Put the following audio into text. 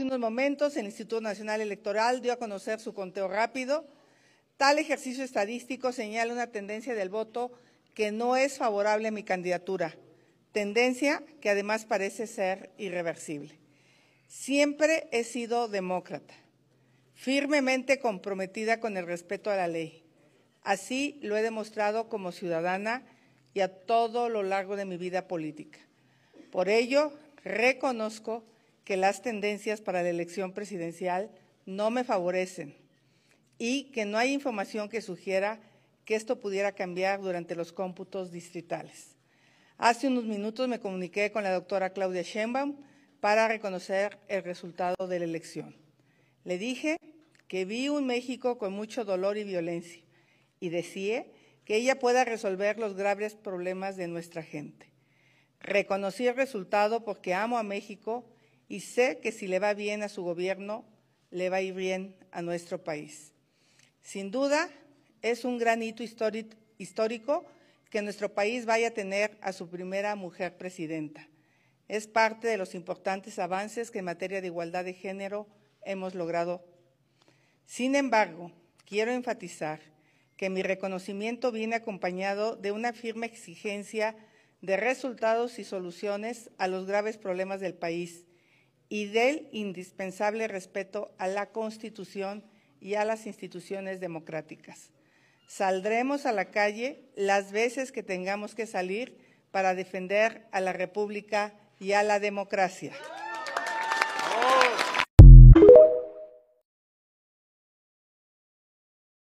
Hace unos momentos el Instituto Nacional Electoral dio a conocer su conteo rápido. Tal ejercicio estadístico señala una tendencia del voto que no es favorable a mi candidatura, tendencia que además parece ser irreversible. Siempre he sido demócrata, firmemente comprometida con el respeto a la ley. Así lo he demostrado como ciudadana y a todo lo largo de mi vida política. Por ello, reconozco que las tendencias para la elección presidencial no me favorecen y que no hay información que sugiera que esto pudiera cambiar durante los cómputos distritales. Hace unos minutos me comuniqué con la doctora Claudia Sheinbaum para reconocer el resultado de la elección. Le dije que vi un México con mucho dolor y violencia y decía que ella pueda resolver los graves problemas de nuestra gente. Reconocí el resultado porque amo a México y sé que si le va bien a su gobierno, le va a ir bien a nuestro país. Sin duda, es un gran hito histórico que nuestro país vaya a tener a su primera mujer presidenta. Es parte de los importantes avances que en materia de igualdad de género hemos logrado. Sin embargo, quiero enfatizar que mi reconocimiento viene acompañado de una firme exigencia de resultados y soluciones a los graves problemas del país, y del indispensable respeto a la Constitución y a las instituciones democráticas. Saldremos a la calle las veces que tengamos que salir para defender a la República y a la democracia.